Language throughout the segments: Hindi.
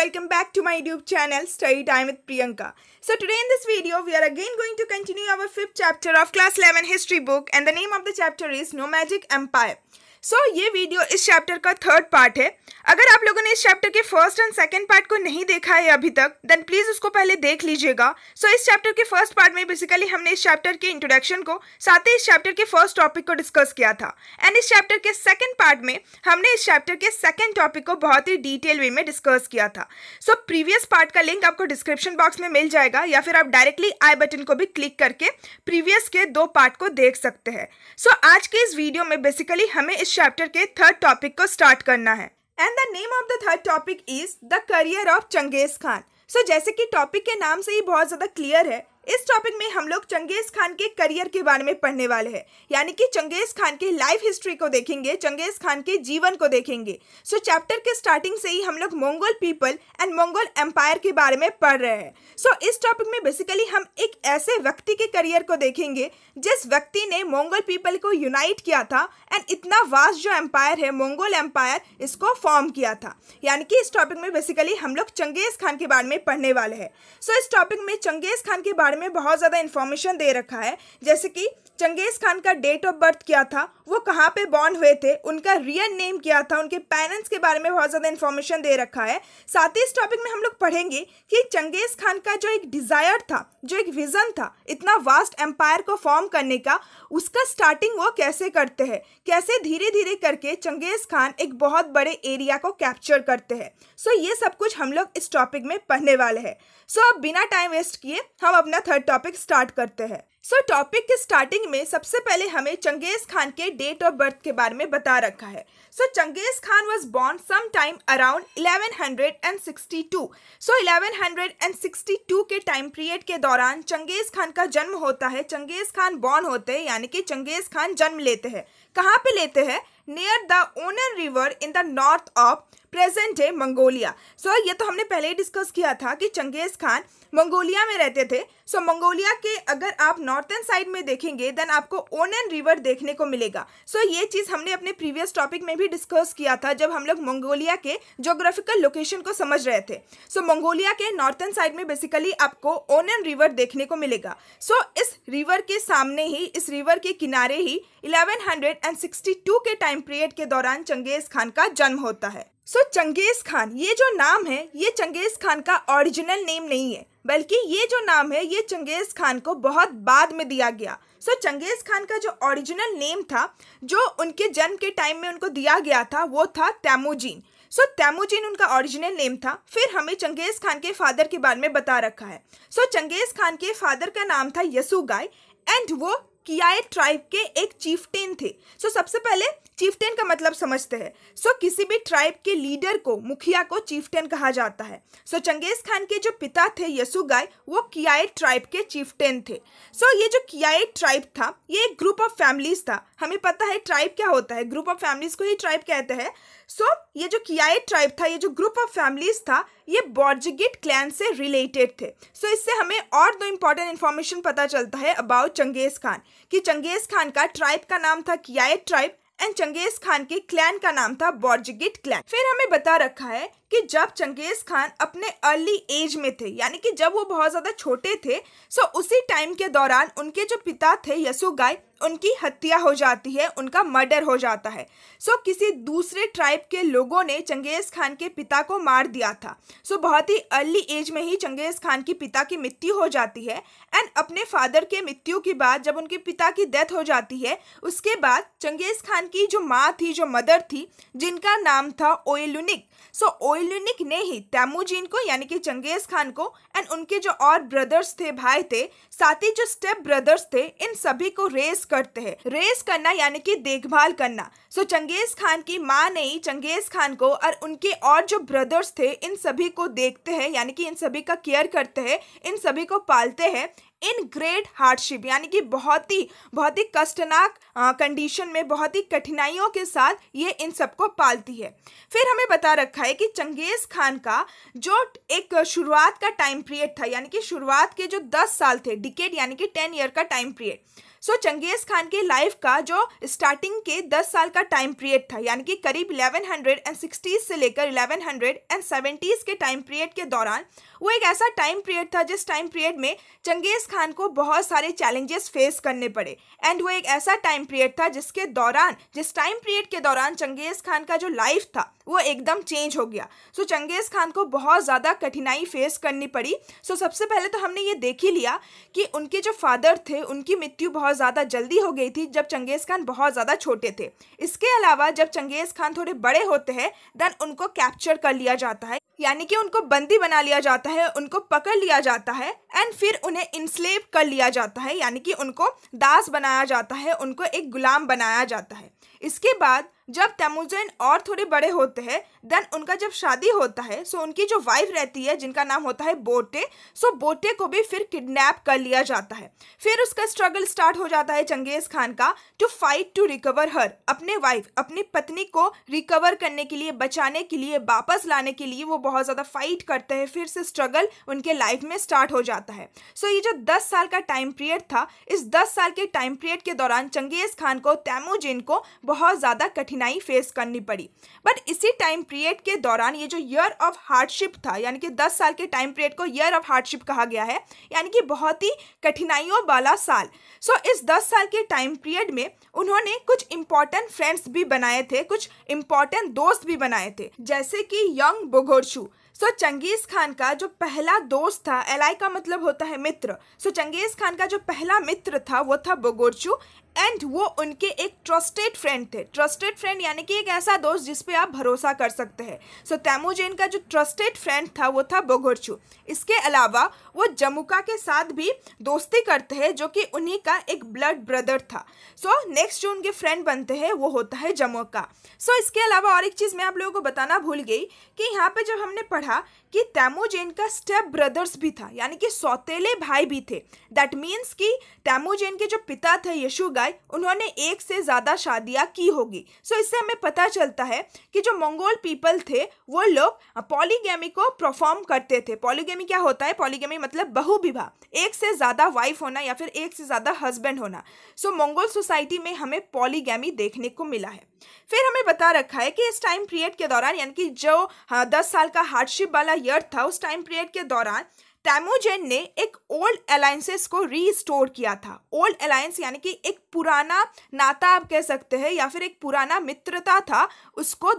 welcome back to my YouTube channel Study Time with Priyanka. So today in this video we are again going to continue our fifth chapter of class 11 history book and the name of the chapter is No Magic Empire. So so, ये वीडियो इस चैप्टर का थर्ड पार्ट है अगर आप लोगों ने इस चैप्टर के फर्स्ट एंड सेकंड पार्ट को नहीं देखा है अभी तक देन प्लीज़ उसको पहले देख लीजिएगा सो so, इस चैप्टर के फर्स्ट पार्ट में बेसिकली हमने इस चैप्टर के इंट्रोडक्शन को साथ ही इस चैप्टर के फर्स्ट टॉपिक को डिस्कस किया था एंड इस चैप्टर के सेकेंड पार्ट में हमने इस चैप्टर के सेकेंड टॉपिक को बहुत ही डिटेल वे में डिस्कस किया था सो प्रीवियस पार्ट का लिंक आपको डिस्क्रिप्शन बॉक्स में मिल जाएगा या फिर आप डायरेक्टली आई बटन को भी क्लिक करके प्रीवियस के दो पार्ट को देख सकते हैं सो so, आज के इस वीडियो में बेसिकली हमें इस चैप्टर के थर्ड टॉपिक को स्टार्ट करना है and the name of the third topic is the career of Genghis Khan so जैसे कि टॉपिक के नाम से ही बहुत ज़्यादा क्लियर है इस टॉपिक में हम लोग चंगेज़ खान के करियर के बारे में पढ़ने वाले हैं यानी कि चंगेज़ खान के लाइफ हिस्ट्री को देखेंगे चंगेज़ खान के जीवन को देखेंगे सो so, चैप्टर के स्टार्टिंग से ही हम लोग Mongol people and Mongol empire के बारे में पढ़ रहे हैं सो so, इस टॉपिक में बेसिकली हम एक ऐसे व्यक्ति के करियर को देखेंगे जिस व्यक्ति ने मंगोल पीपल को यूनाइट किया था एंड इतना वास्ट जो एम्पायर है मंगोल एम्पायर इसको फॉर्म किया था यानी कि इस टॉपिक में बेसिकली हम लोग चंगेज़ खान के बारे में पढ़ने वाले हैं सो so, इस टॉपिक में चंगेज़ खान के बारे बारे में बहुत ज़्यादा इन्फॉर्मेशन दे रखा है जैसे कि चंगेज़ खान का डेट ऑफ बर्थ क्या था वो कहाँ पे बॉर्न हुए थे उनका रियल नेम क्या था उनके पेरेंट्स के बारे में बहुत ज़्यादा इन्फॉर्मेशन दे रखा है साथ ही इस टॉपिक में हम लोग पढ़ेंगे कि चंगेज़ खान का जो एक डिज़ायर था जो एक विज़न था इतना वास्ट एम्पायर को फॉर्म करने का उसका स्टार्टिंग वो कैसे करते हैं कैसे धीरे धीरे करके चंगेज़ खान एक बहुत बड़े एरिया को कैप्चर करते हैं सो so, ये सब कुछ हम लोग इस टॉपिक में पढ़ने वाले हैं सो so, अब बिना टाइम वेस्ट किए हम अपना थर्ड टॉपिक स्टार्ट करते हैं सो so, टॉपिक के स्टार्टिंग में सबसे पहले हमें चंगेज खान के डेट ऑफ बर्थ के बारे में बता रखा है so so, Genghis Khan was born some time around 1162 so so, 1162 के टाइम पीरियड के दौरान चंगेज खान का जन्म होता है चंगेज खान बॉर्न होते हैं यानी कि चंगेज खान जन्म लेते हैं कहाँ पे लेते हैं near the Onon river in the north of present है मंगोलिया सो ये तो हमने पहले ही डिस्कस किया था कि चंगेज खान मंगोलिया में रहते थे सो so, मंगोलिया के अगर आप नॉर्थन साइड में देखेंगे देन आपको ओनन रिवर देखने को मिलेगा सो so, ये चीज़ हमने अपने प्रीवियस टॉपिक में भी डिस्कस किया था जब हम लोग मंगोलिया के जोग्राफिकल लोकेशन को समझ रहे थे सो so, मंगोलिया के नॉर्थन साइड में बेसिकली आपको ओनन रिवर देखने को मिलेगा सो so, इस रिवर के सामने ही इस रिवर के किनारे ही इलेवन के टाइम पीरियड के दौरान चंगेज खान का जन्म होता है सो so, चंगेज खान ये जो नाम है ये चंगेज खान का ओरिजिनल नेम नहीं है बल्कि ये जो नाम है ये चंगेज़ खान को बहुत बाद में दिया गया सो so, चंगेज़ खान का जो ओरिजिनल नेम था जो उनके जन्म के टाइम में उनको दिया गया था वो था तैमोजीन सो so, तैमोजीन उनका ओरिजिनल नेम था फिर हमें चंगेज़ खान के फादर के बारे में बता रखा है सो so, चंगेज़ खान के फादर का नाम था यसुगाय एंड वो कियाए ट्राइब के एक चीफटेन थे सो so, सबसे पहले चीफटेन का मतलब समझते हैं सो so, किसी भी ट्राइब के लीडर को मुखिया को चीफटेन कहा जाता है सो so, चंगेज खान के जो पिता थे यसुगाय वो कियाए ट्राइब के चीफटेन थे सो so, ये जो कियाए ट्राइब था ये एक ग्रुप ऑफ फैमिलीज था हमें पता है ट्राइब क्या होता है ग्रुप ऑफ फैमिलीज को ही ट्राइब कहते हैं सो so, ये जो कियाए ट्राइब था ये जो ग्रुप ऑफ फैमिलीज था ये बॉर्जगिट क्लैन से रिलेटेड थे सो so, इससे हमें और दो इंपॉर्टेंट इन्फॉर्मेशन पता चलता है अबाउट चंगेज खान कि चंगेज खान का ट्राइब का नाम था कियाए ट्राइब एंड चंगेज खान के क्लैन का नाम था बॉर्जगिट क्लैन फिर हमें बता रखा है कि जब चंगेज़ खान अपने अर्ली एज में थे यानी कि जब वो बहुत ज़्यादा छोटे थे सो उसी टाइम के दौरान उनके जो पिता थे यसु गाय उनकी हत्या हो जाती है उनका मर्डर हो जाता है सो किसी दूसरे ट्राइब के लोगों ने चंगेज़ खान के पिता को मार दिया था सो बहुत ही अर्ली एज में ही चंगेज़ खान की पिता की मृत्यु हो जाती है एंड अपने फादर के मृत्यु के बाद जब उनके पिता की डेथ हो जाती है उसके बाद चंगेज़ खान की जो माँ थी जो मदर थी जिनका नाम था ओयलुनिक सो ओय मोइलुनिक ने ही तैमूजीन को यानी कि चंगेज खान को एंड उनके जो और ब्रदर्स थे भाई थे साथ ही जो स्टेप ब्रदर्स थे इन सभी को रेस करते हैं रेस करना यानी कि देखभाल करना सो चंगेज खान की माँ ने ही चंगेज खान को और उनके और जो ब्रदर्स थे इन सभी को देखते हैं यानी कि इन सभी का केयर करते हैं इन सभी को पालते हैं इन ग्रेट हार्डशिप यानी कि बहुत ही बहुत ही कष्टनाक कंडीशन में बहुत ही कठिनाइयों के साथ ये इन सबको पालती है फिर हमें बता रखा है कि चंगेज़ खान का जो एक शुरुआत का टाइम पीरियड था यानी कि शुरुआत के जो दस साल थे डिकेड यानी कि टेन ईयर का time period so so, Genghis Khan के लाइफ का जो स्टार्टिंग के दस साल का टाइम पीरियड था यानी कि करीब इलेवन हंड्रेड एंड सिक्सटीज़ से लेकर इलेवन हंड्रेड एंड सेवेंटीज़ के टाइम पीरियड के दौरान वो एक ऐसा टाइम पीरियड था जिस टाइम पीरियड में चंगेज़ खान को बहुत सारे चैलेंजेस फेस करने पड़े एंड वो एक ऐसा टाइम पीरियड था जिसके दौरान जिस टाइम पीरियड के दौरान चंगेज़ खान का जो लाइफ था वो एकदम चेंज हो गया सो so, चंगेज़ खान को बहुत ज़्यादा कठिनाई फेस करनी पड़ी सो so, सबसे पहले तो हमने ये देख ही लिया कि उनके जो फादर थे उनकी मृत्यु बहुत बहुत ज़्यादा जल्दी हो गई थी जब चंगेज़ खान बहुत ज़्यादा छोटे थे इसके अलावा जब चंगेज़ खान थोड़े बड़े होते हैं देन उनको कैप्चर कर लिया जाता है यानी कि उनको बंदी बना लिया जाता है उनको पकड़ लिया जाता है एंड फिर उन्हें इंस्लेव कर लिया जाता है यानी कि उनको दास बनाया जाता है उनको एक गुलाम बनाया जाता है इसके बाद जब तेमुजैन और थोड़े बड़े होते हैं देन उनका जब शादी होता है सो उनकी जो वाइफ रहती है जिनका नाम होता है बोटे सो बोटे को भी फिर किडनैप कर लिया जाता है फिर उसका स्ट्रगल स्टार्ट हो जाता है चंगेज़ खान का to fight to recover her अपने वाइफ अपनी पत्नी को रिकवर करने के लिए बचाने के लिए वापस लाने के लिए वो बहुत ज़्यादा फाइट करते हैं फिर से स्ट्रगल उनके लाइफ में स्टार्ट हो जाता है सो so, ये जो दस साल का टाइम पीरियड था इस दस साल के टाइम पीरियड के दौरान चंगेज़ खान को तैमूजिन को बहुत ज़्यादा कठिनाई फेस करनी पड़ी बट इसी टाइम पीरियड के दौरान ये जो ईयर ऑफ हार्डशिप था यानी कि दस साल के टाइम पीरियड को ईयर ऑफ हार्डशिप कहा गया है यानी कि बहुत ही कठिनाइयों वाला साल सो so, इस दस साल के टाइम पीरियड में उन्होंने कुछ इंपॉर्टेंट फ्रेंड्स भी बनाए थे कुछ इंपॉर्टेंट दोस्त भी बनाए थे जैसे कि young Bogorchu so so, Genghis Khan का जो पहला दोस्त था एलाई का मतलब होता है मित्र सो so, चंगेज़ खान का जो पहला मित्र था वो था बोगोरचू एंड वो उनके एक ट्रस्टेड फ्रेंड थे ट्रस्टेड फ्रेंड यानी कि एक ऐसा दोस्त जिस पे आप भरोसा कर सकते हैं सो so, तैमोजेन का जो ट्रस्टेड फ्रेंड था वो था बोगोरचू इसके अलावा वो जमुका के साथ भी दोस्ती करते हैं जो कि उन्हीं का एक ब्लड ब्रदर था सो so, नेक्स्ट जो उनके फ्रेंड बनते हैं वो होता है जमुका सो so, इसके अलावा और एक चीज़ मैं आप लोगों को बताना भूल गई कि यहाँ पर जब हमने पढ़ा कि तैमोजेन का स्टेप ब्रदर्स भी था यानी कि सौतेले भाई भी थे दैट मीन्स कि तैमोजेन के जो पिता थे यशुगा सिवाय उन्होंने एक से ज़्यादा शादियाँ की होगी सो इससे हमें पता चलता है कि जो मंगोल पीपल थे वो लोग पॉलीगेमी को परफॉर्म करते थे पॉलीगेमी क्या होता है पॉलीगेमी मतलब बहुविवाह एक से ज़्यादा वाइफ होना या फिर एक से ज़्यादा हस्बैंड होना सो मंगोल सोसाइटी में हमें पॉलीगेमी देखने को मिला है फिर हमें बता रखा है कि इस टाइम पीरियड के दौरान यानी कि जो दस साल का हार्डशिप वाला ईयर था उस टाइम पीरियड के दौरान टैमोजेन ने एक ओल्ड अलायंसेस को रीस्टोर किया था ओल्ड अलायंस यानी कि एक पुराना नाता आप कह सकते हैं या फिर एक पुराना मित्रता था उसको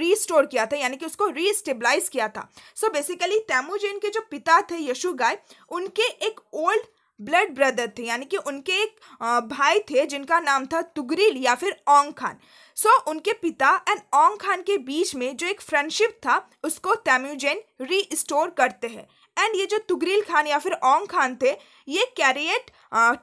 रीस्टोर किया था यानी कि उसको रीस्टेबलाइज किया था सो बेसिकली टैमोजेन के जो पिता थे यशु गाय उनके एक ओल्ड ब्लड ब्रदर थे यानी कि उनके एक भाई थे जिनका नाम था तुगरील या फिर ओंग खान सो so, उनके पिता एंड ओंग खान के बीच में जो एक फ्रेंडशिप था उसको तैम्यूजेन री स्टोर करते हैं एंड ये जो तुगरील खान या फिर ओंग खान थे ये कैरियट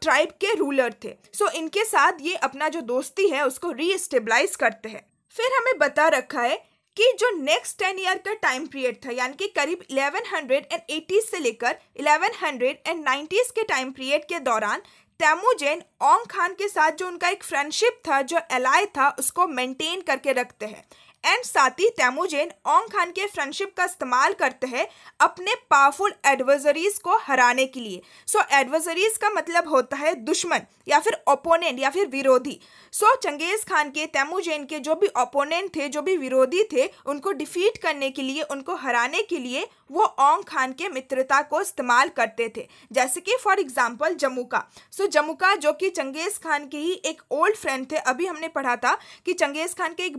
ट्राइब के रूलर थे सो so, इनके साथ ये अपना जो दोस्ती है उसको रीस्टेबलाइज करते हैं फिर हमें बता रखा है कि जो नेक्स्ट टेन ईयर का टाइम पीरियड था यानी कि करीब इलेवन हंड्रेड एंड एटीज से लेकर इलेवन हंड्रेड एंड नाइन्टीज के टाइम पीरियड के दौरान तैमुजैन ओंग खान के साथ जो उनका एक फ्रेंडशिप था जो एलाय था उसको मेंटेन करके रखते हैं एंड साथ ही तैमुजेन ओंग खान के फ्रेंडशिप का इस्तेमाल करते हैं अपने पावरफुल एडवर्जरीज को हराने के लिए सो so, एडवर्जरीज का मतलब होता है दुश्मन या फिर ओपोनेंट या फिर विरोधी सो so, चंगेज़ खान के तैमुजेन के जो भी ओपोनेंट थे जो भी विरोधी थे उनको डिफीट करने के लिए उनको हराने के लिए वो ओंग खान के मित्रता को इस्तेमाल करते थे जैसे कि for example Jamukha so Jamukha जो कि चंगेज़ खान के ही एक ओल्ड फ्रेंड थे अभी हमने पढ़ा था कि चंगेज़ खान के एक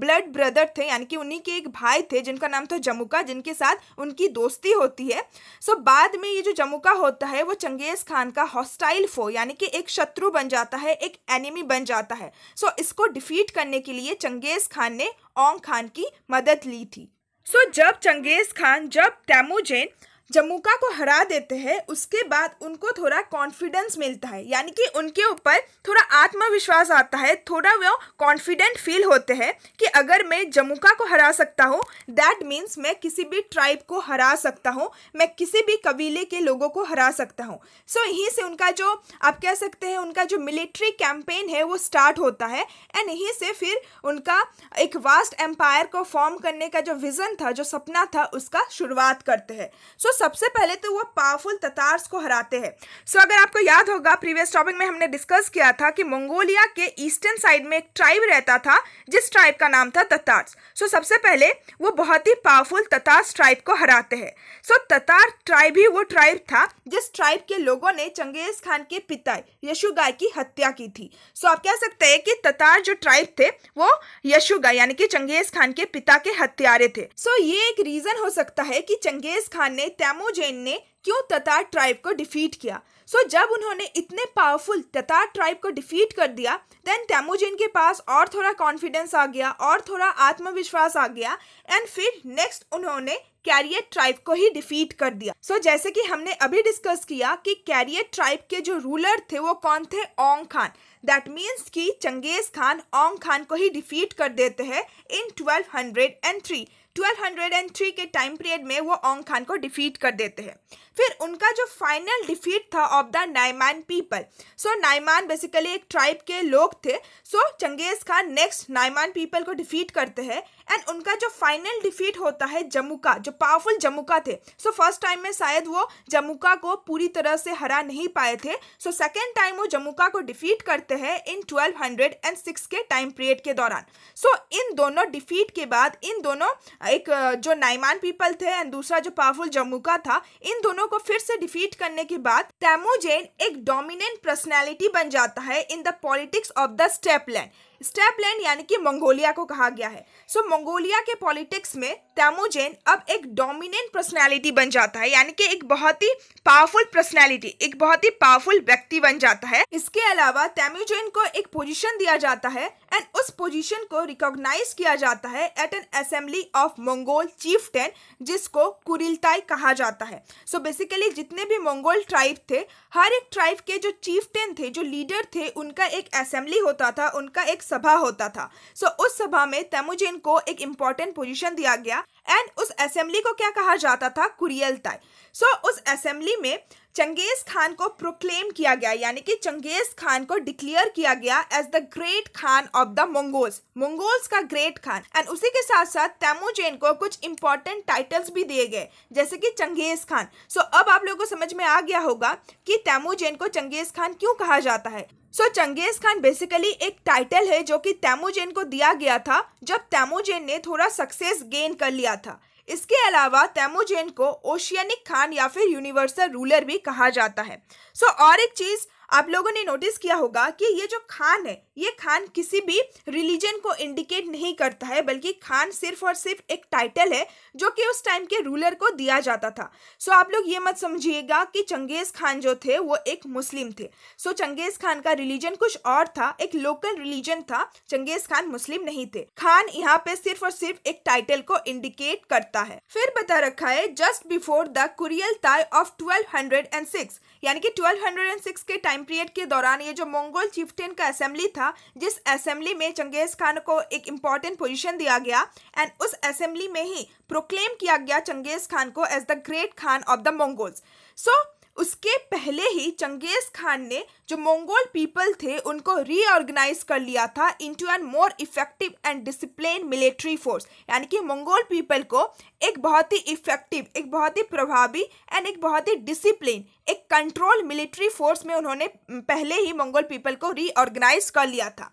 ब्लड ब्रदर थे यानी कि उन्हीं के एक भाई थे जिनका नाम था जमुका जिनके साथ उनकी दोस्ती होती है सो बाद में ये जो जमुका होता है वो चंगेज़ खान का हॉस्टाइल फो यानी कि एक शत्रु बन जाता है एक एनिमी बन जाता है सो इसको डिफीट करने के लिए चंगेज़ खान ने ओंग खान की मदद ली थी सो जब चंगेज़ खान जब तैमूजिन जमुका को हरा देते हैं उसके बाद उनको थोड़ा कॉन्फिडेंस मिलता है यानी कि उनके ऊपर थोड़ा आत्मविश्वास आता है थोड़ा वो कॉन्फिडेंट फील होते हैं कि अगर मैं जमुका को हरा सकता हूँ दैट मीन्स मैं किसी भी ट्राइब को हरा सकता हूँ मैं किसी भी कबीले के लोगों को हरा सकता हूँ सो so, यहीं से उनका जो आप कह सकते हैं उनका जो मिलिट्री कैंपेन है वो स्टार्ट होता है एंड यहीं से फिर उनका एक वास्ट एम्पायर को फॉर्म करने का जो विज़न था जो सपना था उसका शुरुआत करते हैं सो so, सबसे पहले तो वह पावरफुल ततार्स को हराते हैं सो so, अगर आपको याद होगा प्रीवियस टॉपिक में हमने डिस्कस किया था कि मंगोलिया के ईस्टर्न साइड में एक ट्राइब रहता था जिस ट्राइब का नाम था ततार्स सो so, सबसे पहले वो बहुत ही पावरफुल ततार्स ट्राइब को हराते हैं सो so, ततार ट्राइब ही वो ट्राइब था जिस ट्राइब के लोगों ने चंगेज खान के पिता यशुगाय की हत्या की थी सो so, आप कह सकते हैं कि ततार जो ट्राइब थे वो यशुगाय यानी कि चंगेज खान के पिता के हत्यारे थे सो so, ये एक रीजन हो सकता है कि चंगेज खान ने तैमोजेन ने क्यों ततार ट्राइब को डिफीट किया सो so, जब उन्होंने इतने पावरफुल ततार ट्राइब को डिफीट कर दिया देन तैमोजिन के पास और थोड़ा कॉन्फिडेंस आ गया और थोड़ा आत्मविश्वास आ गया एंड फिर नेक्स्ट उन्होंने कैरियर ट्राइब को ही डिफीट कर दिया सो so, जैसे कि हमने अभी डिस्कस किया कि कैरियर ट्राइब के जो रूलर थे वो कौन थे ओंग खान दैट मीन्स कि चंगेज खान ओंग खान को ही डिफीट कर देते हैं इन 1203 1203 के टाइम पीरियड में वो ओंग खान को डिफीट कर देते हैं फिर उनका जो फाइनल डिफीट था of the Naiman people so Naiman basically एक ट्राइब के लोग थे so so, Genghis Khan next Naiman people को डिफीट करते हैं एंड उनका जो फाइनल डिफीट होता है जमुका जो पावरफुल जमुका थे सो फर्स्ट टाइम में शायद वो जमुका को पूरी तरह से हरा नहीं पाए थे सो सेकेंड टाइम वो जमुका को डिफीट करते हैं in twelve hundred and six के टाइम पीरियड के दौरान सो so, इन दोनों डिफीट के बाद इन दोनों एक जो नाइमान पीपल थे एंड दूसरा जो पावरफुल जमुका था इन दोनों दुश्मनों को फिर से डिफीट करने के बाद तैमूजेन एक डोमिनेंट पर्सनैलिटी बन जाता है in the politics of the steppe land steppe land यानी कि मंगोलिया को कहा गया है सो so, मंगोलिया के पॉलिटिक्स में तैमोजेन अब एक डोमिनेंट पर्सनैलिटी बन जाता है यानी कि एक बहुत ही पावरफुल पर्सनैलिटी एक बहुत ही पावरफुल व्यक्ति बन जाता है इसके अलावा तैमोजेन को एक पोजीशन दिया जाता है एंड उस पोजीशन को रिकॉग्नाइज किया जाता है at an assembly of Mongol chieftain जिसको कुरिलताई कहा जाता है सो so, बेसिकली जितने भी मंगोल ट्राइब थे हर एक ट्राइब के जो चीफ टेन थे जो लीडर थे उनका एक असेंबली होता था उनका एक सभा होता था सो so, उस सभा में तेमुजिन को एक इम्पॉर्टेंट पोजीशन दिया गया एंड उस असेंबली को क्या कहा जाता था कुरियल ताई सो so, उस असेंबली में चंगेज खान को प्रोक्लेम किया गया यानी कि चंगेज खान को डिक्लेयर किया गया as the great Khan of the Mongols Mongols का ग्रेट खान एंड उसी के साथ साथ तैमूजेन को कुछ इंपॉर्टेंट टाइटल्स भी दिए गए जैसे कि चंगेज खान सो so, अब आप लोगों को समझ में आ गया होगा कि तैमूजेन को चंगेज खान क्यों कहा जाता है so so, Genghis Khan basically एक टाइटल है जो कि तैमूजेन को दिया गया था जब तैमूजेन ने थोड़ा सक्सेस गेन कर लिया था इसके अलावा तैमोजेन को ओशियनिक खान या फिर यूनिवर्सल रूलर भी कहा जाता है सो so, और एक चीज़ आप लोगों ने नोटिस किया होगा कि ये जो खान है ये खान किसी भी रिलीजन को इंडिकेट नहीं करता है बल्कि खान सिर्फ और सिर्फ एक टाइटल है जो कि उस टाइम के रूलर को दिया जाता था सो आप लोग ये मत समझिएगा कि चंगेज़ खान जो थे वो एक मुस्लिम थे सो चंगेज़ खान का रिलीजन कुछ और था एक लोकल रिलीजन था चंगेज़ खान मुस्लिम नहीं थे खान यहाँ पे सिर्फ और सिर्फ एक टाइटल को इंडिकेट करता है फिर बता रखा है just before the kurultai of twelve hundred and six यानी कि 1206 के टाइम पीरियड के दौरान ये जो मंगोल चिफ्टेन का असेंबली था जिस असेंबली में चंगेज खान को एक इम्पॉर्टेंट पोजीशन दिया गया एंड उस असेंबली में ही प्रोक्लेम किया गया चंगेज खान को as the great Khan of the Mongols so so, उसके पहले ही चंगेज़ खान ने जो मंगोल पीपल थे उनको रीऑर्गेनाइज कर लिया था into an more effective and discipline military force यानी कि मंगोल पीपल को एक बहुत ही इफेक्टिव एक बहुत ही प्रभावी एंड एक बहुत ही डिसिप्लिन एक कंट्रोल मिलिट्री फोर्स में उन्होंने पहले ही मंगोल पीपल को रीऑर्गेनाइज कर लिया था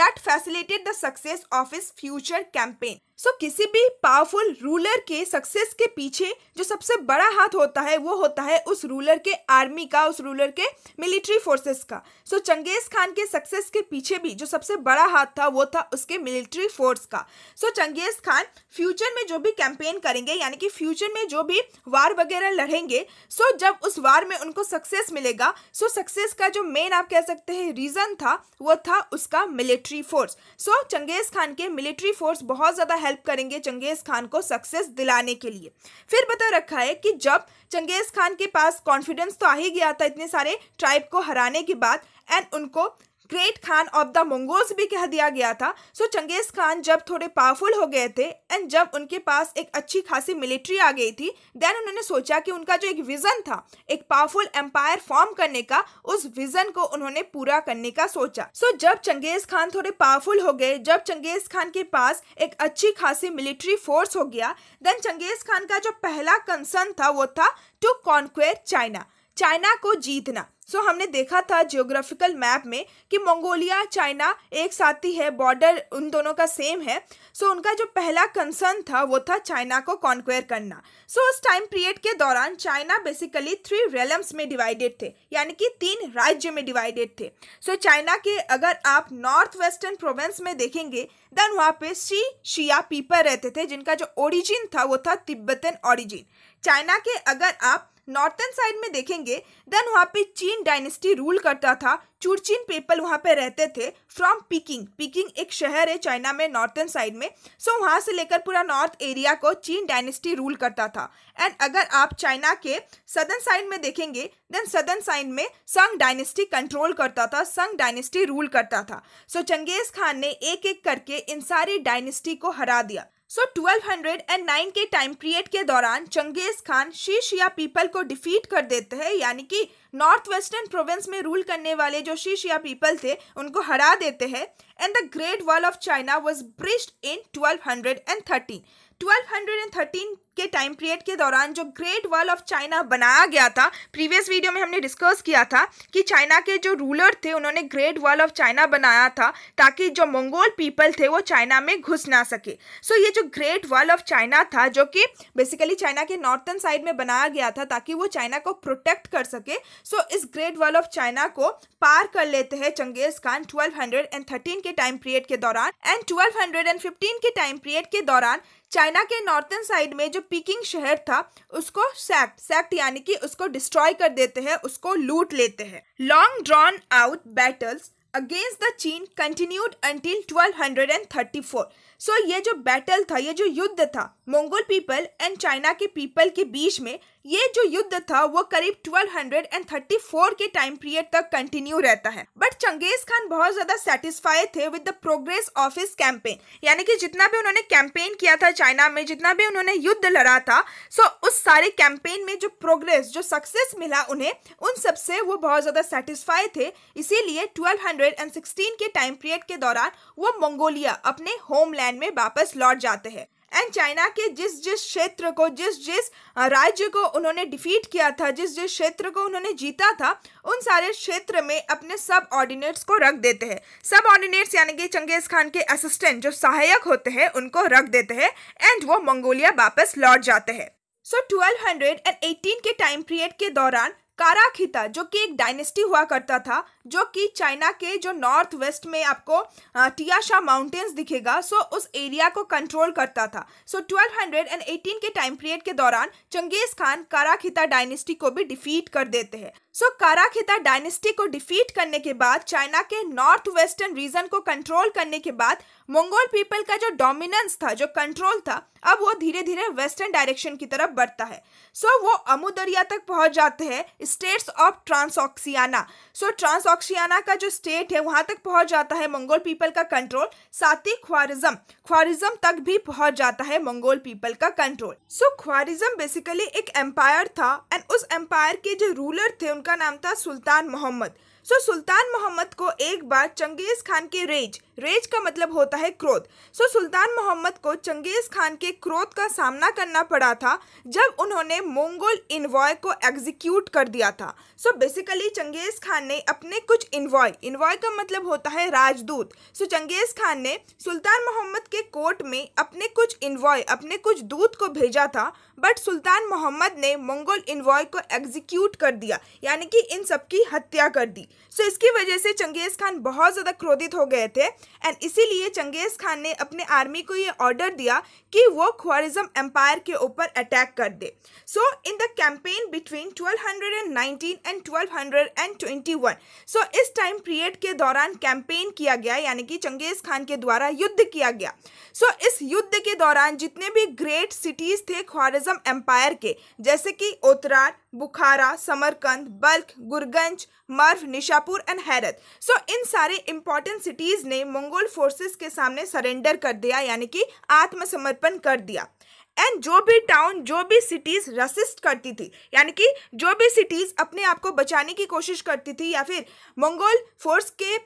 that facilitated the success of his future campaign so so, किसी भी पावरफुल रूलर के सक्सेस के पीछे जो सबसे बड़ा हाथ होता है वो होता है उस रूलर के आर्मी का उस रूलर के मिलिट्री फोर्सेस का सो so, चंगेज खान के सक्सेस के पीछे भी जो सबसे बड़ा हाथ था वो था उसके मिलिट्री फोर्स का so so, Genghis Khan future में जो भी कैंपेन करेंगे यानी कि फ्यूचर में जो भी वार वगैरह लड़ेंगे सो so, जब उस वार में उनको सक्सेस मिलेगा सो so, सक्सेस का जो मेन आप कह सकते हैं रीज़न था वो था उसका military force so so, Genghis Khan के मिलिट्री फोर्स बहुत ज़्यादा हेल्प करेंगे चंगेज़ खान को सक्सेस दिलाने के लिए फिर बता रखा है कि जब चंगेज़ खान के पास कॉन्फिडेंस तो आ ही गया था इतने सारे ट्राइब को हराने के बाद एंड उनको great Khan of the Mongols भी कह दिया गया था सो चंगेज खान जब थोड़े पावरफुल हो गए थे एंड जब उनके पास एक अच्छी खासी मिलिट्री आ गई थी देन उन्होंने सोचा कि उनका जो एक विज़न था एक पावरफुल एम्पायर फॉर्म करने का उस विज़न को उन्होंने पूरा करने का सोचा सो so, जब चंगेज खान थोड़े पावरफुल हो गए जब चंगेज खान के पास एक अच्छी खासी मिलिट्री फोर्स हो गया देन चंगेज खान का जो पहला कंसर्न था वो था टू कॉन्क्वेयर चाइना चाइना को जीतना सो so, हमने देखा था जियोग्राफिकल मैप में कि मंगोलिया चाइना एक साथ ही है बॉर्डर उन दोनों का सेम है सो so, उनका जो पहला कंसर्न था वो था चाइना को कॉन्क्वेयर करना सो so, उस टाइम पीरियड के दौरान चाइना बेसिकली थ्री रेलम्स में डिवाइडेड थे यानी कि तीन राज्य में डिवाइडेड थे सो so, चाइना के अगर आप नॉर्थ वेस्टर्न प्रोवेंस में देखेंगे देन वहाँ पे शी शिया पीपल रहते थे जिनका जो ओरिजिन था वो था तिब्बतन ओरिजिन चाइना के अगर आप नॉर्थन साइड में देखेंगे देन वहाँ पे चीन डायनेस्टी रूल करता था चुरचिन पीपल वहाँ पे रहते थे फ्रॉम पीकिंग पीकिंग एक शहर है चाइना में नॉर्थन साइड में सो so वहाँ से लेकर पूरा नॉर्थ एरिया को चीन डायनेस्टी रूल करता था एंड अगर आप चाइना के सदर्न साइड में देखेंगे देन सदर्न साइड में संग डायनेस्टी कंट्रोल करता था संग डायनेस्टी रूल करता था सो so, चंगेज़ खान ने एक एक करके इन सारी डायनेस्टी को हरा दिया सो एंड 1209 के टाइम पीरियड के दौरान चंगेज खान शीशिया पीपल को डिफीट कर देते हैं यानी कि नॉर्थ वेस्टर्न प्रोविंस में रूल करने वाले जो शीशिया पीपल थे उनको हरा देते हैं and the Great Wall of China was breached in 1213 1213 के टाइम पीरियड के दौरान जो ग्रेट वॉल ऑफ चाइना बनाया गया था प्रीवियस वीडियो में हमने डिस्कस किया था कि चाइना के जो रूलर थे उन्होंने ग्रेट वॉल ऑफ चाइना बनाया था ताकि जो मंगोल पीपल थे वो चाइना में घुस ना सके सो so, ये जो ग्रेट वॉल ऑफ चाइना था जो कि बेसिकली चाइना के नॉर्थन साइड में बनाया गया था ताकि वो चाइना को प्रोटेक्ट कर सके सो so, इस ग्रेट वॉल ऑफ चाइना को पार कर लेते हैं चंगेज खान ट्वेल्व के टाइम पीरियड के दौरान एंड ट्वेल्व के टाइम पीरियड के दौरान चाइना के नॉर्थन साइड में जो पीकिंग शहर था उसको सैक्ट सैक्ट यानी कि उसको डिस्ट्रॉय कर देते हैं उसको लूट लेते हैं long drawn out battles against the Chin continued until 1234 so so, ये जो बैटल था ये जो युद्ध था मंगोल पीपल एंड चाइना के पीपल के बीच में ये जो युद्ध था वो करीब 1234 के टाइम पीरियड तक कंटिन्यू रहता है बट चंगेज खान बहुत ज्यादा सेटिस्फाई थे with the progress of his campaign यानी कि जितना भी उन्होंने कैंपेन किया था चाइना में जितना भी उन्होंने युद्ध लड़ा था सो उस सारे कैंपेन में जो प्रोग्रेस जो सक्सेस मिला उन्हें उन सबसे वो बहुत ज्यादा सेटिस्फाई थे इसीलिए ट्वेल्व के टाइम पीरियड के दौरान वो मंगोलिया अपने होमलैंड में वापस लौट जाते हैं एंड चाइना के जिस जिस क्षेत्र को जिस जिस राज्य को उन्होंने डिफीट किया था जिस जिस क्षेत्र को उन्होंने जीता था उन सारे क्षेत्र में अपने सब ऑर्डिनेट्स को रख देते हैं सब ऑर्डिनेट्स यानी कि चंगेज़ खान के असिस्टेंट जो सहायक होते हैं उनको रख देते हैं एंड वो मंगोलिया वापस लौट जाते हैं so twelve hundred and eighteen के टाइम पीरियड के दौरान काराखिता जो कि एक डायनेस्टी हुआ करता था जो कि चाइना के जो नॉर्थ वेस्ट में आपको टियाशा माउंटेन्स दिखेगा सो so उस एरिया को कंट्रोल करता था सो so 1218 के टाइम पीरियड के दौरान चंगेज खान काराखिता डायनेस्टी को भी डिफीट कर देते हैं सो so, काराखिता डायनेस्टी को डिफीट करने के बाद चाइना के नॉर्थ वेस्टर्न रीजन को कंट्रोल करने के बाद मंगोल पीपल का जो डोमिनेंस था जो कंट्रोल था अब वो धीरे धीरे वेस्टर्न डायरेक्शन की तरफ बढ़ता है सो so, वो अमुदरिया तक पहुंच जाते हैं states of Transoxiana so so, Transoxiana का जो स्टेट है वहां तक पहुंच जाता है मंगोल पीपल का कंट्रोल साथ ही ख्वारिज्म ख्वारिज्म तक भी पहुंच जाता है मंगोल पीपल का control so so, Khwarezm basically एक एम्पायर था एंड उस एम्पायर के जो रूलर थे उनका नाम था सुल्तान मोहम्मद सो so, सुल्तान मोहम्मद को एक बार चंगेज़ खान के रेज रेज का मतलब होता है क्रोध सो so, सुल्तान मोहम्मद को चंगेज़ खान के क्रोध का सामना करना पड़ा था जब उन्होंने मंगोल इन्वॉय को एग्जीक्यूट कर दिया था so so, basically Genghis Khan ने अपने कुछ इन्वॉय इन्वॉय का मतलब होता है राजदूत सो so, चंगेज़ खान ने सुल्तान मोहम्मद के कोर्ट में अपने कुछ इन्वॉय अपने कुछ दूत को भेजा था बट सुल्तान मोहम्मद ने मंगोल इन्वॉय को एग्जीक्यूट कर दिया यानी कि इन सबकी हत्या कर दी सो so, इसकी वजह से चंगेज़ खान बहुत ज़्यादा क्रोधित हो गए थे एंड इसीलिए चंगेज़ खान ने अपने आर्मी को ये ऑर्डर दिया कि वो ख्वारिज्म एम्पायर के ऊपर अटैक कर दे so in the campaign between 1219 and 1221 so इस टाइम पीरियड के दौरान कैंपेन किया गया यानी कि चंगेज़ खान के द्वारा युद्ध किया गया सो so, इस युद्ध के दौरान जितने भी ग्रेट सिटीज़ थे ख्वारिज्म एम्पायर के जैसे कि Otrar Bukhara Samarkand Balkh Gurganj Merv Nishapur and Herat so इन सारे इंपॉर्टेंट सिटीज़ ने मंगोल फोर्सेस के सामने सरेंडर कर दिया यानी कि आत्मसमर्पण कर दिया एंड जो भी टाउन जो भी सिटीज़ रसिस्ट करती थी यानी कि जो भी सिटीज़ अपने आप को बचाने की कोशिश करती थी या फिर मंगोल फोर्स के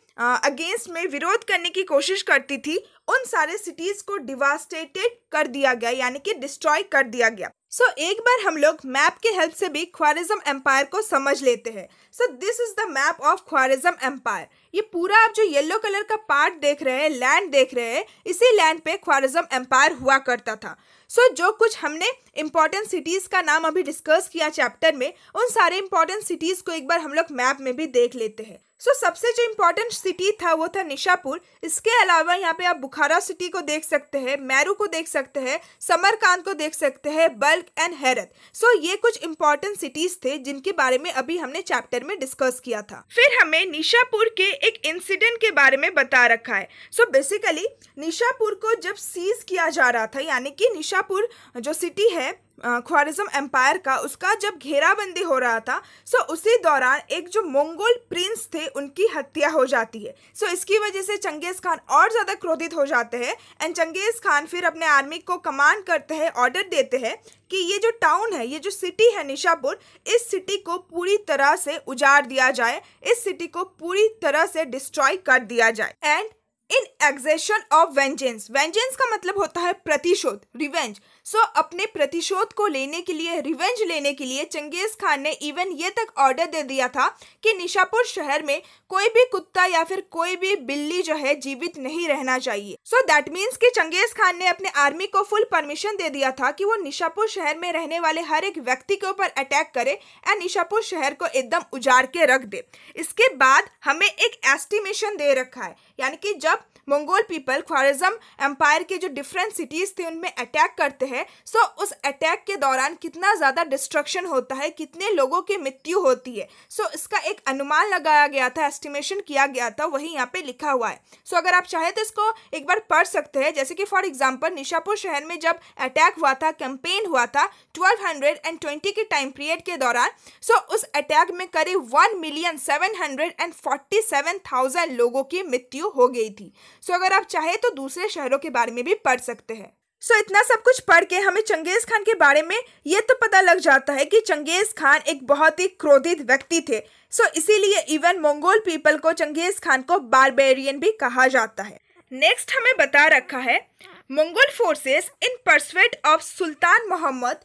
अगेंस्ट में विरोध करने की कोशिश करती थी उन सारे सिटीज को डिवास्टेटेड कर दिया गया यानी कि डिस्ट्रॉय कर दिया गया सो so, एक बार हम लोग मैप के हेल्प से भी ख्वारिज्म एम्पायर को समझ लेते हैं so this is the map of Khwarezm empire ये पूरा आप जो येलो कलर का पार्ट देख रहे हैं लैंड देख रहे हैं इसी लैंड पे ख्वारिज्म एम्पायर हुआ करता था सो so, जो कुछ हमने इम्पोर्टेंट सिटीज़ का नाम अभी डिस्कस किया चैप्टर में उन सारे इम्पोर्टेंट सिटीज़ को एक बार हम लोग मैप में भी देख लेते हैं सो so, सबसे जो इम्पोर्टेंट सिटी था वो था निशापुर इसके अलावा यहाँ पे आप बुखारा सिटी को देख सकते हैं मैरू को देख सकते हैं समरकांत को देख सकते हैं bulk and Herat so so, ये कुछ इम्पोर्टेंट सिटीज थे जिनके बारे में अभी हमने चैप्टर में डिस्कस किया था फिर हमें निशापुर के एक इंसिडेंट के बारे में बता रखा है सो so, बेसिकली निशापुर को जब सीज किया जा रहा था यानी कि निशापुर जो सिटी है ख्वारिज्म एम्पायर का उसका जब घेराबंदी हो रहा था सो उसी दौरान एक जो मंगोल प्रिंस थे उनकी हत्या हो जाती है सो इसकी वजह से चंगेज़ खान और ज़्यादा क्रोधित हो जाते हैं एंड चंगेज़ खान फिर अपने आर्मी को कमांड करते हैं ऑर्डर देते हैं कि ये जो टाउन है ये जो सिटी है निशापुर इस सिटी को पूरी तरह से उजाड़ दिया जाए इस सिटी को पूरी तरह से डिस्ट्रॉय कर दिया जाए and in exaction of vengeance vengeance का मतलब होता है प्रतिशोध रिवेंज सो अपने प्रतिशोध को लेने के लिए रिवेंज लेने के लिए चंगेज खान ने इवन ये तक ऑर्डर दे दिया था कि निशापुर शहर में कोई भी कुत्ता या फिर कोई भी बिल्ली जो है जीवित नहीं रहना चाहिए सो दैट मीन्स कि चंगेज खान ने अपने आर्मी को फुल परमिशन दे दिया था कि वो निशापुर शहर में रहने वाले हर एक व्यक्ति के ऊपर अटैक करे एंड निशापुर शहर को एकदम उजाड़ के रख दे इसके बाद हमें एक एस्टिमेशन दे रखा है यानी कि जब मंगोल पीपल ख्वारिज्म एम्पायर के जो डिफरेंट सिटीज थे उनमें अटैक करते हैं है सो उस अटैक के दौरान कितना ज़्यादा डिस्ट्रक्शन होता है कितने लोगों की मृत्यु होती है सो इसका एक अनुमान लगाया गया था एस्टिमेशन किया गया था वही यहाँ पे लिखा हुआ है सो अगर आप चाहें तो इसको एक बार पढ़ सकते हैं जैसे कि फॉर एग्जाम्पल निशापुर शहर में जब अटैक हुआ था कैंपेन हुआ था ट्वेंटी के टाइम पीरियड के दौरान सो उस अटैक में करीब वन मिलियन थाउजेंड लोगों की मृत्यु हो गई थी सो अगर आप चाहे तो दूसरे शहरों के बारे में भी पढ़ सकते हैं सो so, इतना सब कुछ पढ़ के हमें चंगेज़ खान के बारे में ये तो पता लग जाता है कि चंगेज़ खान एक बहुत ही क्रोधित व्यक्ति थे सो so, इसीलिए इवन मंगोल पीपल को चंगेज़ खान को बारबेरियन भी कहा जाता है नेक्स्ट हमें बता रखा है Mongol forces in pursuit of Sultan Muhammad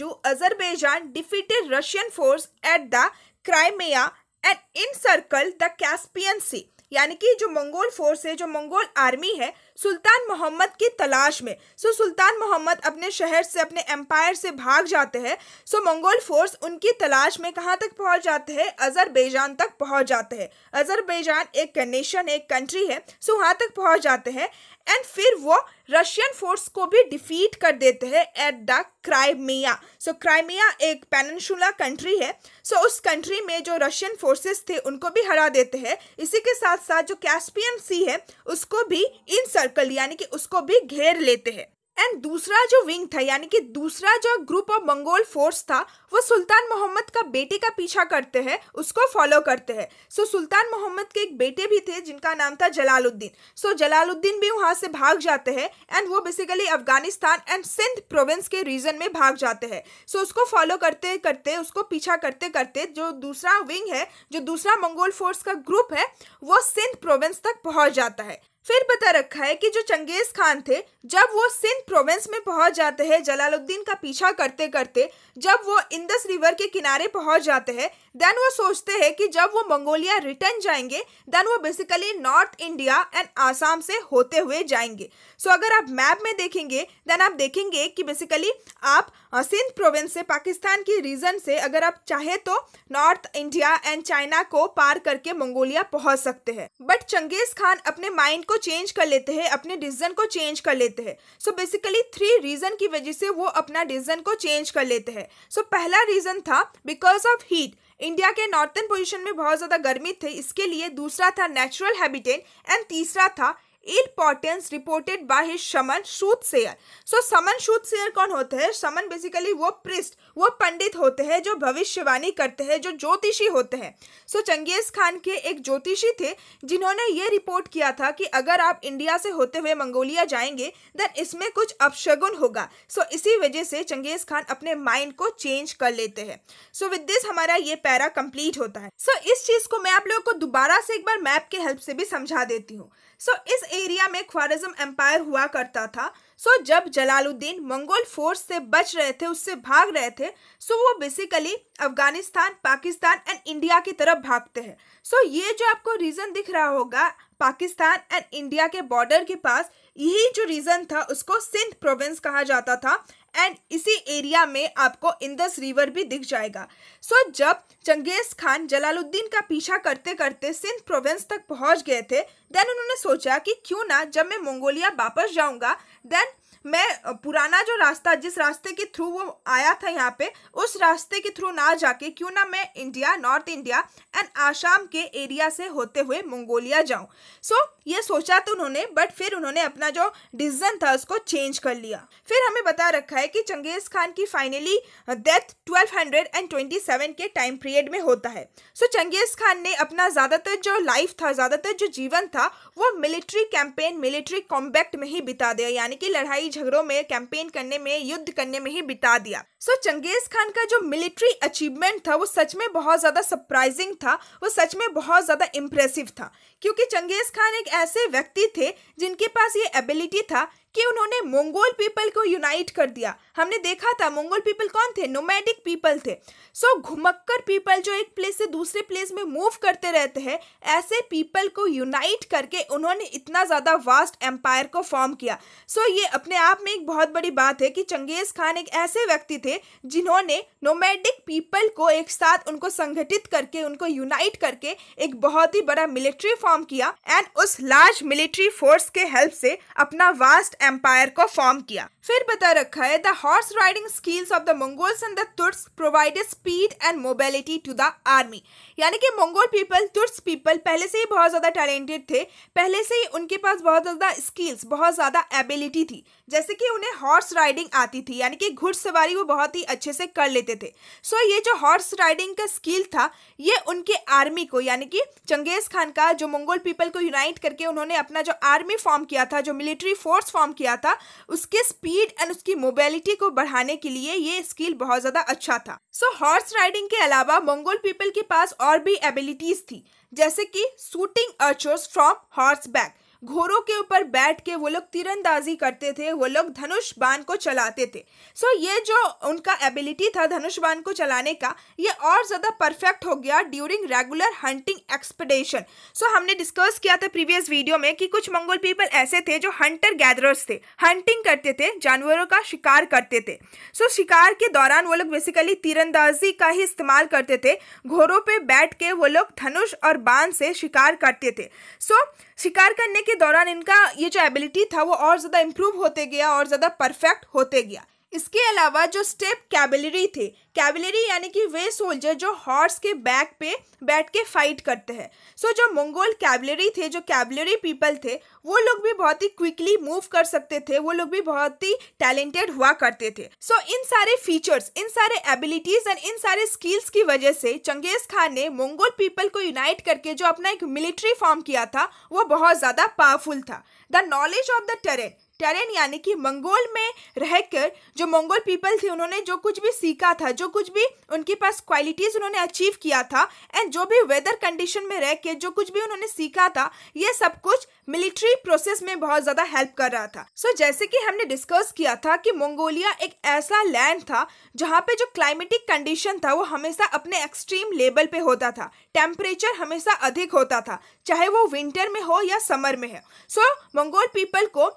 to Azerbaijan defeated Russian force at the Crimea and encircled the Caspian Sea यानी कि जो मंगोल फोर्स है जो मंगोल आर्मी है सुल्तान मोहम्मद की तलाश में सो सुल्तान मोहम्मद अपने शहर से अपने एम्पायर से भाग जाते हैं सो मंगोल फोर्स उनकी तलाश में कहाँ तक पहुँच जाते हैं अजरबैजान तक पहुँच जाते हैं अजरबैजान एक नेशन एक कंट्री है सो वहाँ तक पहुँच जाते हैं एंड फिर वो रशियन फोर्स को भी डिफीट कर देते हैं at the Crimea so Crimea एक पेनशुला कंट्री है सो so, उस कंट्री में जो रशियन फोर्सेस थे उनको भी हरा देते हैं इसी के साथ साथ जो कैस्पियन सी है उसको भी इन सर्कल यानी कि उसको भी घेर लेते हैं एंड दूसरा जो विंग था यानी कि दूसरा जो ग्रुप ऑफ मंगोल फोर्स था वो सुल्तान मोहम्मद का बेटे का पीछा करते हैं उसको फॉलो करते हैं सो so, सुल्तान मोहम्मद के एक बेटे भी थे जिनका नाम था जलालुद्दीन सो so, जलालुद्दीन भी वहाँ से भाग जाते हैं एंड वो basically Afghanistan and Sindh province के रीजन में भाग जाते हैं सो so, उसको फॉलो करते करते उसको पीछा करते करते जो दूसरा विंग है जो दूसरा मंगोल फोर्स का ग्रुप है वो सिंध प्रोविंस तक पहुँच जाता है फिर बता रखा है कि जो चंगेज खान थे जब वो सिंध प्रोविंस में पहुंच जाते हैं जलालुद्दीन का पीछा करते करते जब वो इंदस रिवर के किनारे पहुंच जाते हैं देन वो सोचते हैं कि जब वो मंगोलिया रिटर्न जाएंगे देन वो basically north India and Assam से होते हुए जाएंगे सो so, अगर आप मैप में देखेंगे देन आप देखेंगे कि बेसिकली आप सिंध प्रोविंस से पाकिस्तान की रीजन से अगर आप चाहे तो नॉर्थ इंडिया एंड चाइना को पार करके मंगोलिया पहुंच सकते हैं बट चंगेज खान अपने माइंड को चेंज कर लेते हैं अपने डिसीजन को चेंज कर लेते हैं सो बेसिकली थ्री रीज़न की वजह से वो अपना डिसीजन को चेंज कर लेते हैं सो so, पहला रीज़न था बिकॉज ऑफ हीट इंडिया के नॉर्थन पोजीशन में बहुत ज़्यादा गर्मी थी इसके लिए दूसरा था नेचुरल हैबिटेट एंड तीसरा था importance reported by his soothsayer so soothsayer कौन होते हैं समन बेसिकली वो प्रिस्ट वो पंडित होते हैं जो भविष्यवाणी करते हैं जो ज्योतिषी होते हैं सो so, चंगेज खान के एक ज्योतिषी थे जिन्होंने ये रिपोर्ट किया था कि अगर आप इंडिया से होते हुए मंगोलिया जाएंगे देन इसमें कुछ अपशगुन होगा सो so, इसी वजह से चंगेज खान अपने माइंड को चेंज कर लेते हैं सो विद दिस हमारा ये पैरा कंप्लीट होता है सो so, इस चीज़ को मैं आप लोगों को दोबारा से एक बार मैप के हेल्प से भी समझा देती हूँ सो so, इस एरिया में ख्वारिज्म एम्पायर हुआ करता था सो जब जलालुद्दीन मंगोल फोर्स से बच रहे थे उससे भाग रहे थे सो वो basically Afghanistan Pakistan and India की तरफ भागते हैं सो ये जो आपको रीज़न दिख रहा होगा पाकिस्तान एंड इंडिया के बॉर्डर के पास यही जो रीज़न था उसको सिंध प्रोविंस कहा जाता था एंड इसी एरिया में आपको इंदस रिवर भी दिख जाएगा सो so, जब चंगेज़ खान जलालुद्दीन का पीछा करते करते सिंध प्रोविंस तक पहुंच गए थे देन उन्होंने सोचा कि क्यों ना जब मैं मंगोलिया वापस जाऊंगा देन मैं पुराना जो रास्ता जिस रास्ते के थ्रू वो आया था यहाँ पे उस रास्ते के थ्रू ना जाके क्यों ना मैं India north India and Assam के एरिया से होते हुए मंगोलिया जाऊँ सो so, ये सोचा तो उन्होंने बट फिर उन्होंने अपना जो डिसीजन था उसको चेंज कर लिया फिर हमें बता रखा है कि चंगेज़ खान की फाइनली डेथ 1227 के टाइम पीरियड में होता है सो so, चंगेज़ खान ने अपना ज़्यादातर जो लाइफ था ज़्यादातर जो जीवन था वो मिलिट्री कैंपेन मिलिट्री कॉम्बैक्ट में ही बिता दिया यानी कि लड़ाई झगड़ों में कैंपेन करने में युद्ध करने में ही बिता दिया सो so, चंगेज खान का जो मिलिट्री अचीवमेंट था वो सच में बहुत ज़्यादा सरप्राइजिंग था वो सच में बहुत ज़्यादा इम्प्रेसिव था क्योंकि चंगेज़ खान एक ऐसे व्यक्ति थे जिनके पास ये एबिलिटी था कि उन्होंने मंगोल पीपल को यूनाइट कर दिया हमने देखा था मंगोल पीपल कौन थे नोमैडिक पीपल थे सो so, घुमक्कर पीपल जो एक प्लेस से दूसरे प्लेस में मूव करते रहते हैं ऐसे पीपल को यूनाइट करके उन्होंने इतना ज़्यादा वास्ट एम्पायर को फॉर्म किया सो so, ये अपने आप में एक बहुत बड़ी बात है कि चंगेज़ खान एक ऐसे व्यक्ति थे जिन्होंने नोमैडिक पीपल को एक साथ उनको संगठित करके उनको यूनाइट करके एक बहुत ही बड़ा मिलिट्री फॉर्म किया एंड उस लार्ज मिलिट्री फोर्स के हेल्प से अपना वास्ट एम्पायर को फॉर्म किया फिर बता रखा है the horse riding skills of the Mongols and the Turks provided speed and mobility to the army यानी कि मंगोल पीपल तुर्स पीपल पहले से ही बहुत ज़्यादा टैलेंटेड थे पहले से ही उनके पास बहुत ज़्यादा स्किल्स बहुत ज़्यादा एबिलिटी थी जैसे कि उन्हें हॉर्स राइडिंग आती थी यानी कि घुड़सवारी वो बहुत ही अच्छे से कर लेते थे सो so, ये जो हॉर्स राइडिंग का स्किल था ये उनके आर्मी को यानी कि चंगेज़ खान का जो मंगोल पीपल को यूनाइट करके उन्होंने अपना जो आर्मी फॉर्म किया था जो मिलिट्री फोर्स फॉर्म किया था उसके स्पीड स्पीड एंड उसकी मोबिलिटी को बढ़ाने के लिए ये स्किल बहुत ज्यादा अच्छा था सो हॉर्स राइडिंग के अलावा मंगोल पीपल के पास और भी एबिलिटीज थी जैसे कि shooting archers from horseback घोड़ों के ऊपर बैठ के वो लोग तीरंदाजी करते थे वो लोग धनुष बाण को चलाते थे सो so, ये जो उनका एबिलिटी था धनुष बाण को चलाने का ये और ज़्यादा परफेक्ट हो गया during regular hunting expedition so हमने डिस्कस किया था प्रीवियस वीडियो में कि कुछ मंगोल पीपल ऐसे थे जो हंटर गैदरर्स थे हंटिंग करते थे जानवरों का शिकार करते थे सो so, शिकार के दौरान वो लोग बेसिकली तीरंदाजी का ही इस्तेमाल करते थे घोड़ों पर बैठ के वो लोग धनुष और बाण से शिकार करते थे सो so, शिकार करने के दौरान इनका ये जो एबिलिटी था वो और ज़्यादा इम्प्रूव होते गया और ज़्यादा परफेक्ट होते गया इसके अलावा जो स्टेप कैबलरी थे कैबलरी यानी कि वे सोल्जर जो हॉर्स के बैक पे बैठ के फाइट करते हैं सो so, जो मंगोल कैबलरी थे जो कैबलरी पीपल थे वो लोग भी बहुत ही क्विकली मूव कर सकते थे वो लोग भी बहुत ही टैलेंटेड हुआ करते थे सो so, इन सारे फीचर्स इन सारे एबिलिटीज एंड इन सारे स्किल्स की वजह से चंगेज खान ने मंगोल पीपल को यूनाइट करके जो अपना एक मिलिट्री फॉर्म किया था वो बहुत ज़्यादा पावरफुल था the knowledge of the terrain terrain यानी कि मंगोल में रहकर जो मंगोल पीपल थे उन्होंने जो कुछ भी सीखा था जो कुछ भी उनके पास क्वालिटीज़ उन्होंने अचीव किया था एंड जो भी वेदर कंडीशन में रह के जो कुछ भी उन्होंने सीखा था ये सब कुछ मिलिट्री प्रोसेस में बहुत ज़्यादा हेल्प कर रहा था सो so, जैसे कि हमने डिस्कस किया था कि मंगोलिया एक ऐसा लैंड था जहाँ पे जो क्लाइमेटिक कंडीशन था वो हमेशा अपने एक्सट्रीम लेवल पे होता था टेम्परेचर हमेशा अधिक होता था चाहे वो विंटर में हो या समर में है सो मंगोल पीपल को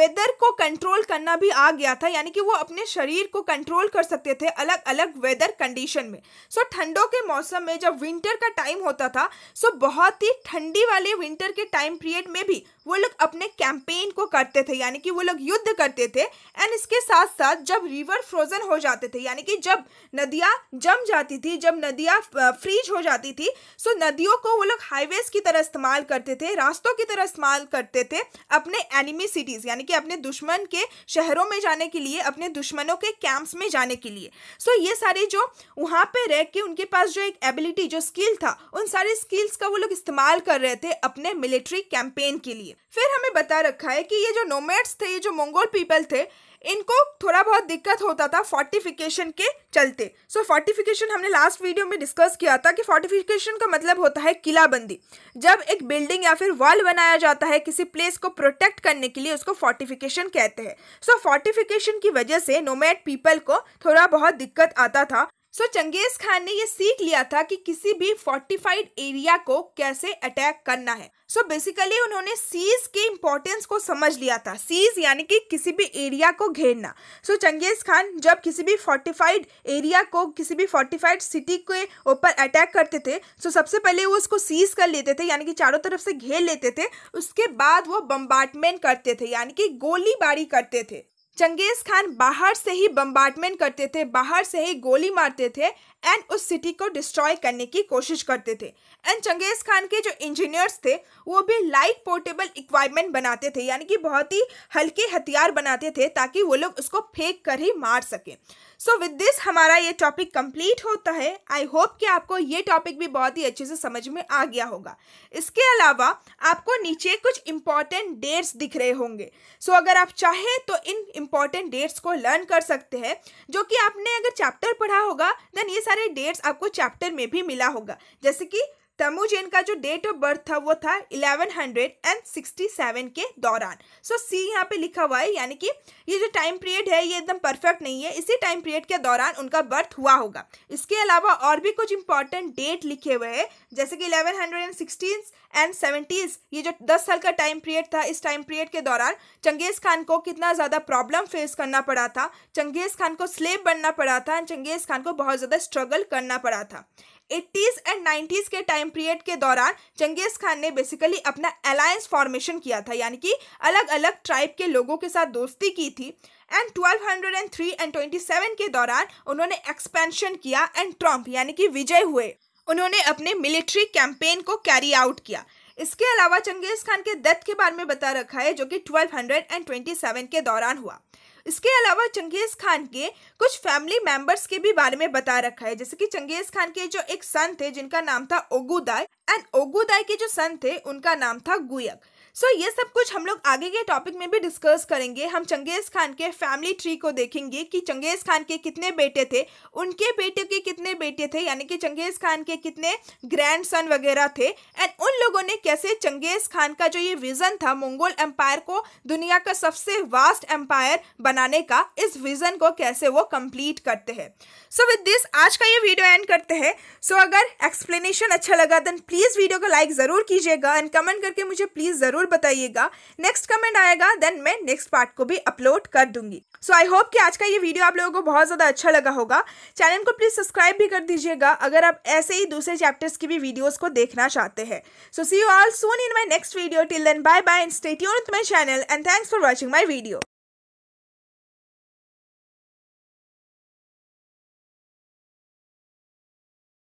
वेदर को कंट्रोल करना भी आ गया था यानी कि वो अपने शरीर को कंट्रोल कर सकते थे अलग अलग वेदर कंडीशन में सो ठंडों के मौसम में जब विंटर का टाइम होता था सो बहुत ही ठंडी वाले विंटर के टाइम पीरियड में भी वो लोग अपने कैंपेन को करते थे यानी कि वो लोग युद्ध करते थे एंड इसके साथ साथ जब रिवर फ्रोजन हो जाते थे यानी कि जब नदियाँ जम जाती थी जब नदियाँ फ्रीज हो जाती थी सो नदियों को वो लोग हाईवेज की तरह इस्तेमाल करते थे रास्तों की तरह इस्तेमाल करते थे अपने एनिमी सिटीज़ यानी यानी कि अपने दुश्मन के शहरों में जाने के लिए अपने दुश्मनों के कैंप्स में जाने के लिए सो ये सारे जो वहाँ पे रह के उनके पास जो एक एबिलिटी जो स्किल था उन सारे स्किल्स का वो लोग इस्तेमाल कर रहे थे अपने मिलिट्री कैंपेन के लिए फिर हमें बता रखा है कि ये जो नोमेट्स थे ये जो मंगोल पीपल थे इनको थोड़ा बहुत दिक्कत होता था फोर्टिफिकेशन के चलते सो so, फोर्टिफिकेशन हमने लास्ट वीडियो में डिस्कस किया था कि फोर्टिफिकेशन का मतलब होता है किलाबंदी जब एक बिल्डिंग या फिर वॉल बनाया जाता है किसी प्लेस को प्रोटेक्ट करने के लिए उसको फोर्टिफिकेशन कहते हैं सो so, फोर्टिफिकेशन की वजह से नोमैड पीपल को थोड़ा बहुत दिक्कत आता था सो so, चंगेज खान ने ये सीख लिया था कि किसी भी फोर्टिफाइड एरिया को कैसे अटैक करना है सो so बेसिकली उन्होंने सीज के इम्पोर्टेंस को समझ लिया था सीज यानी कि किसी भी एरिया को घेरना सो so, चंगेज़ खान जब किसी भी फोर्टिफाइड एरिया को किसी भी फोर्टिफाइड सिटी के ऊपर अटैक करते थे सो तो so सबसे पहले वो उसको सीज कर लेते थे यानी कि चारों तरफ से घेर लेते थे उसके बाद वो बम्बार्टमेंट करते थे यानी कि गोलीबारी करते थे चंगेज़ खान बाहर से ही बम्बार्टमेंट करते थे बाहर से ही गोली मारते थे एंड उस सिटी को डिस्ट्रॉय करने की कोशिश करते थे एंड चंगेज़ खान के जो इंजीनियर्स थे वो भी लाइट पोर्टेबल इक्वाइपमेंट बनाते थे यानी कि बहुत ही हल्के हथियार बनाते थे ताकि वो लोग उसको फेंक कर ही मार सकें सो विद दिस हमारा ये टॉपिक कंप्लीट होता है आई होप कि आपको ये टॉपिक भी बहुत ही अच्छे से समझ में आ गया होगा इसके अलावा आपको नीचे कुछ इंपॉर्टेंट डेट्स दिख रहे होंगे सो so, अगर आप चाहें तो इन इम्पॉर्टेंट डेट्स को लर्न कर सकते हैं जो कि आपने अगर चैप्टर पढ़ा होगा देन ये सारे डेट्स आपको चैप्टर में भी मिला होगा जैसे कि तमु जैन का जो डेट ऑफ बर्थ था वो था 1167 के दौरान सो so, सी यहाँ पे लिखा हुआ है यानी कि ये जो टाइम पीरियड है ये एकदम परफेक्ट नहीं है इसी टाइम पीरियड के दौरान उनका बर्थ हुआ होगा इसके अलावा और भी कुछ इंपॉर्टेंट डेट लिखे हुए हैं जैसे कि इलेवन हंड्रेड एंड सेवेंटीज़ ये जो दस साल का टाइम पीरियड था इस टाइम पीरियड के दौरान चंगेज़ खान को कितना ज़्यादा प्रॉब्लम फेस करना पड़ा था चंगेज़ खान को स्लेब बनना पड़ा था एंड चंगेज़ खान को बहुत ज़्यादा स्ट्रगल करना पड़ा था एट्टीज़ एंड नाइन्टीज़ के टाइम पीरियड के दौरान चंगेज़ खान ने बेसिकली अपना अलायंस फॉर्मेशन किया था यानी कि अलग अलग ट्राइब के लोगों के साथ दोस्ती की थी एंड 1203 एंड 27 के दौरान उन्होंने एक्सपेंशन किया एंड ट्रम्प यानी कि विजय हुए उन्होंने अपने मिलिट्री कैंपेन को कैरी आउट किया इसके अलावा चंगेज़ खान के डेथ के बारे में बता रखा है जो कि 1227 के दौरान हुआ इसके अलावा चंगेज़ खान के कुछ फैमिली मेंबर्स के भी बारे में बता रखा है जैसे कि चंगेज़ खान के जो एक सन थे जिनका नाम था ओगुदाय एंड ओगुदाय के जो सन थे उनका नाम था गुयक सो so, ये सब कुछ हम लोग आगे के टॉपिक में भी डिस्कस करेंगे हम चंगेज़ खान के फैमिली ट्री को देखेंगे कि चंगेज़ खान के कितने बेटे थे उनके बेटे के कितने बेटे थे यानी कि चंगेज़ खान के कितने ग्रैंड सन वगैरह थे एंड उन लोगों ने कैसे चंगेज़ खान का जो ये विज़न था मंगोल एम्पायर को दुनिया का सबसे वास्ट एम्पायर बनाने का इस विज़न को कैसे वो कंप्लीट करते हैं सो विद दिस आज का ये वीडियो एंड करते हैं सो so, अगर एक्सप्लेनेशन अच्छा लगा देन प्लीज़ वीडियो को लाइक ज़रूर कीजिएगा एंड कमेंट करके मुझे प्लीज़ ज़रूर बताइएगा नेक्स्ट कमेंट आएगा देन मैं नेक्स्ट पार्ट को भी अपलोड कर दूंगी सो आई होप कि आज का ये वीडियो आप लोगों को बहुत ज़्यादा अच्छा लगा होगा चैनल को प्लीज़ सब्सक्राइब भी कर दीजिएगा अगर आप ऐसे ही दूसरे चैप्टर्स की भी वीडियोज़ को देखना चाहते हैं so see you all soon in my next video till then bye bye state stay my channel and thanks for watching my video